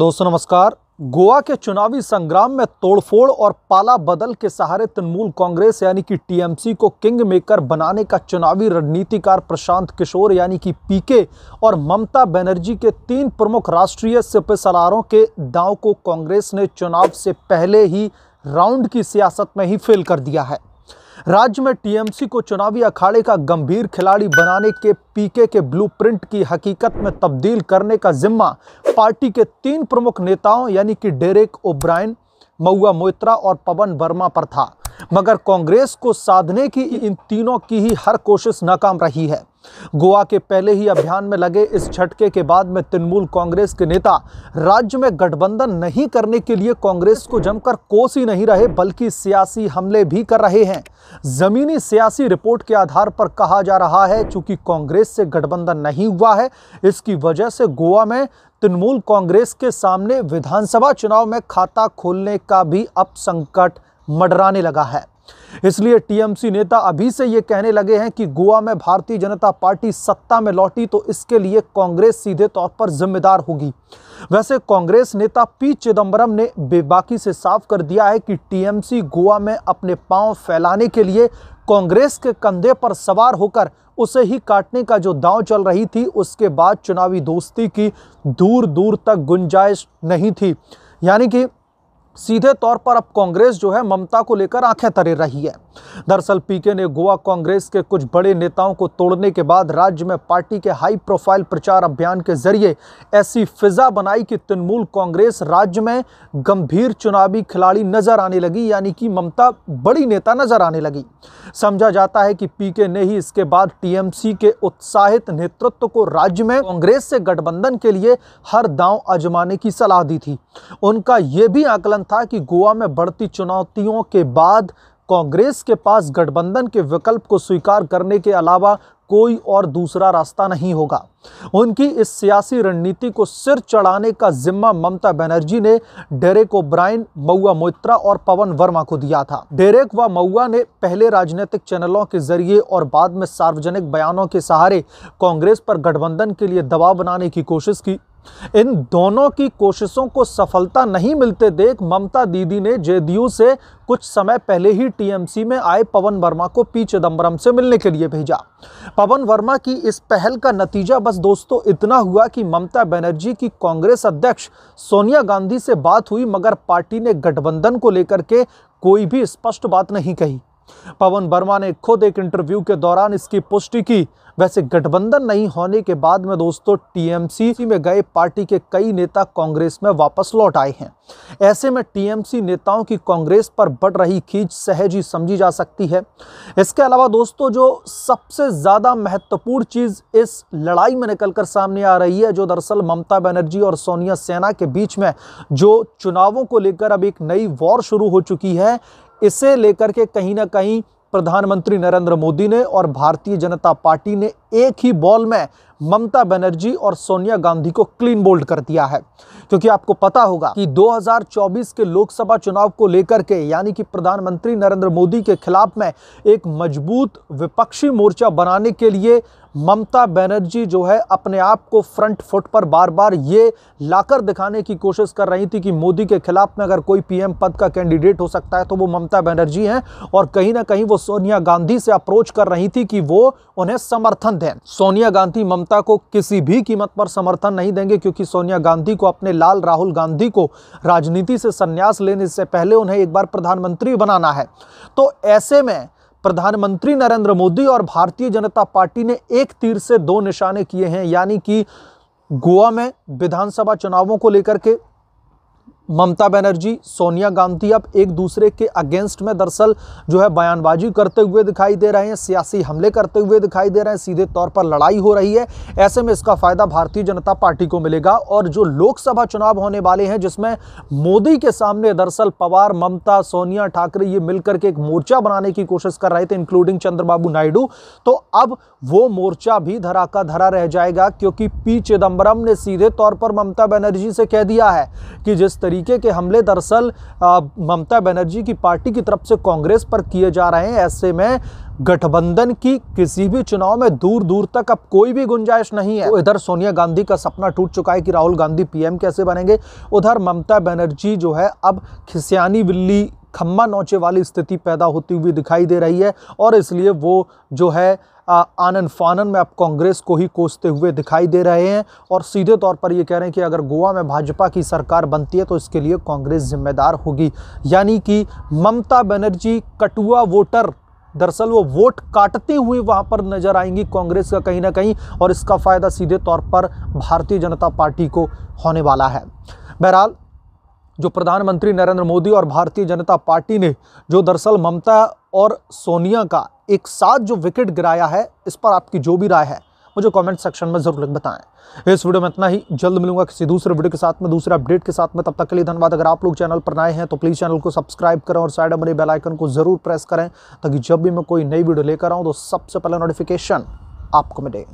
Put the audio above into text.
दोस्तों नमस्कार गोवा के चुनावी संग्राम में तोड़फोड़ और पाला बदल के सहारे तृणमूल कांग्रेस यानी कि टीएमसी को किंग मेकर बनाने का चुनावी रणनीतिकार प्रशांत किशोर यानी कि पीके और ममता बनर्जी के तीन प्रमुख राष्ट्रीय सिपसलारों के दांव को कांग्रेस ने चुनाव से पहले ही राउंड की सियासत में ही फेल कर दिया है राज्य में टीएमसी को चुनावी अखाड़े का गंभीर खिलाड़ी बनाने के पीके के ब्लूप्रिंट की हकीकत में तब्दील करने का जिम्मा पार्टी के तीन प्रमुख नेताओं यानी कि डेरेक ओब्रायन मऊआ मोइत्रा और पवन वर्मा पर था मगर कांग्रेस को साधने की इन तीनों की ही हर कोशिश नाकाम रही है गोवा के पहले ही अभियान में लगे इस झटके के बाद में तृणमूल कांग्रेस के नेता राज्य में गठबंधन नहीं करने के लिए कांग्रेस को जमकर कोस ही नहीं रहे बल्कि सियासी हमले भी कर रहे हैं जमीनी सियासी रिपोर्ट के आधार पर कहा जा रहा है चूंकि कांग्रेस से गठबंधन नहीं हुआ है इसकी वजह से गोवा में तृणमूल कांग्रेस के सामने विधानसभा चुनाव में खाता खोलने का भी अब संकट मडराने लगा है इसलिए टीएमसी नेता अभी से ये कहने लगे हैं कि गोवा में भारतीय जनता पार्टी सत्ता में लौटी तो इसके लिए कांग्रेस सीधे तौर पर जिम्मेदार होगी वैसे कांग्रेस नेता पी चिदम्बरम ने बेबाकी से साफ कर दिया है कि टीएमसी गोवा में अपने पांव फैलाने के लिए कांग्रेस के कंधे पर सवार होकर उसे ही काटने का जो दांव चल रही थी उसके बाद चुनावी दोस्ती की दूर दूर तक गुंजाइश नहीं थी यानी कि सीधे तौर पर अब कांग्रेस जो है ममता को लेकर आंखें तरे रही है दरअसल पीके ने गोवा कांग्रेस के कुछ बड़े नेताओं को तोड़ने के बाद राज्य में पार्टी के हाई प्रोफाइल प्रचार अभियान के जरिए ऐसी फिजा बनाई कि तृणमूल कांग्रेस राज्य में गंभीर चुनावी खिलाड़ी नजर आने लगी यानी कि ममता बड़ी नेता नजर आने लगी समझा जाता है कि पीके ने ही इसके बाद टीएमसी के उत्साहित नेतृत्व को राज्य में कांग्रेस से गठबंधन के लिए हर दांव आजमाने की सलाह दी थी उनका यह भी आकलन अनुमान था कि गोवा में बढ़ती चुनौतियों के बाद कांग्रेस के पास गठबंधन के विकल्प को स्वीकार करने के अलावा कोई और दूसरा रास्ता नहीं होगा उनकी इस सियासी रणनीति को सिर चढ़ाने का जिम्मा ममता बनर्जी ने डेरेक ओब्राइन मऊआ मोत्रा और पवन वर्मा को दिया था डेरेक व मऊआ ने पहले राजनीतिक चैनलों के जरिए और बाद में सार्वजनिक बयानों के सहारे कांग्रेस पर गठबंधन के लिए दबाव बनाने की कोशिश की इन दोनों की कोशिशों को सफलता नहीं मिलते देख ममता दीदी ने जेडीयू से कुछ समय पहले ही टीएमसी में आए पवन वर्मा को पी चिदम्बरम से मिलने के लिए भेजा पवन वर्मा की इस पहल का नतीजा बस दोस्तों इतना हुआ कि ममता बनर्जी की कांग्रेस अध्यक्ष सोनिया गांधी से बात हुई मगर पार्टी ने गठबंधन को लेकर के कोई भी स्पष्ट बात नहीं कही पवन वर्मा ने खुद एक इंटरव्यू के दौरान इसकी पुष्टि की वैसे गठबंधन नहीं होने के बाद में दोस्तों टीएमसी में गए पार्टी के कई नेता कांग्रेस में वापस लौट आए हैं ऐसे में टीएमसी नेताओं की कांग्रेस पर बढ़ रही खींच सहज ही समझी जा सकती है इसके अलावा दोस्तों जो सबसे ज़्यादा महत्वपूर्ण चीज़ इस लड़ाई में निकलकर सामने आ रही है जो दरअसल ममता बनर्जी और सोनिया सेना के बीच में जो चुनावों को लेकर अब एक नई वॉर शुरू हो चुकी है इसे लेकर के कहीं ना कहीं प्रधानमंत्री नरेंद्र मोदी ने और भारतीय जनता पार्टी ने एक ही बॉल में ममता बनर्जी और सोनिया गांधी को क्लीन बोल्ड कर दिया है क्योंकि आपको पता होगा कि 2024 के लोकसभा चुनाव को लेकर के यानी कि प्रधानमंत्री नरेंद्र मोदी के खिलाफ में एक मजबूत विपक्षी मोर्चा बनाने के लिए ममता बनर्जी जो है अपने आप को फ्रंट फुट पर बार बार ये लाकर दिखाने की कोशिश कर रही थी कि मोदी के खिलाफ में अगर कोई पीएम पद का कैंडिडेट हो सकता है तो वो ममता बनर्जी हैं और कहीं ना कहीं वो सोनिया गांधी से अप्रोच कर रही थी कि वो उन्हें समर्थन दें सोनिया गांधी ममता को किसी भी कीमत पर समर्थन नहीं देंगे क्योंकि सोनिया गांधी को अपने लाल राहुल गांधी को राजनीति से संन्यास लेने से पहले उन्हें एक बार प्रधानमंत्री बनाना है तो ऐसे में प्रधानमंत्री नरेंद्र मोदी और भारतीय जनता पार्टी ने एक तीर से दो निशाने किए हैं यानी कि गोवा में विधानसभा चुनावों को लेकर के ममता बनर्जी सोनिया गांधी अब एक दूसरे के अगेंस्ट में दरअसल जो है बयानबाजी करते हुए दिखाई दे रहे हैं सियासी हमले करते हुए दिखाई दे रहे हैं सीधे तौर पर लड़ाई हो रही है ऐसे में इसका फ़ायदा भारतीय जनता पार्टी को मिलेगा और जो लोकसभा चुनाव होने वाले हैं जिसमें मोदी के सामने दरअसल पवार ममता सोनिया ठाकरे ये मिलकर के एक मोर्चा बनाने की कोशिश कर रहे थे इंक्लूडिंग चंद्रबाबू नायडू तो अब वो मोर्चा भी धरा का धरा रह जाएगा क्योंकि पी चिदम्बरम ने सीधे तौर पर ममता बनर्जी से कह दिया है कि जिस तरीके तरीके के हमले दरअसल ममता बनर्जी की पार्टी की तरफ से कांग्रेस पर किए जा रहे हैं ऐसे में गठबंधन की किसी भी चुनाव में दूर दूर तक अब कोई भी गुंजाइश नहीं है तो इधर सोनिया गांधी का सपना टूट चुका है कि राहुल गांधी पीएम कैसे बनेंगे उधर ममता बनर्जी जो है अब खिसियानी बिल्ली खम्मा नौचे वाली स्थिति पैदा होती हुई दिखाई दे रही है और इसलिए वो जो है आनन फानन में आप कांग्रेस को ही कोसते हुए दिखाई दे रहे हैं और सीधे तौर पर ये कह रहे हैं कि अगर गोवा में भाजपा की सरकार बनती है तो इसके लिए कांग्रेस जिम्मेदार होगी यानी कि ममता बनर्जी कटुआ वोटर दरअसल वो वोट काटते हुए वहाँ पर नजर आएंगी कांग्रेस का कहीं ना कहीं और इसका फ़ायदा सीधे तौर पर भारतीय जनता पार्टी को होने वाला है बहरहाल जो प्रधानमंत्री नरेंद्र मोदी और भारतीय जनता पार्टी ने जो दरअसल ममता और सोनिया का एक साथ जो विकेट गिराया है इस पर आपकी जो भी राय है मुझे कमेंट सेक्शन में जरूर बताएं इस वीडियो में इतना ही जल्द मिलूंगा किसी दूसरे वीडियो के साथ में दूसरे अपडेट के साथ में तब तक के लिए धन्यवाद अगर आप लोग चैनल पर नए हैं तो प्लीज़ चैनल को सब्सक्राइब करें और साइड में बेल आइकन को ज़रूर प्रेस करें ताकि जब भी मैं कोई नई वीडियो लेकर आऊँ तो सबसे पहले नोटिफिकेशन आपको मिले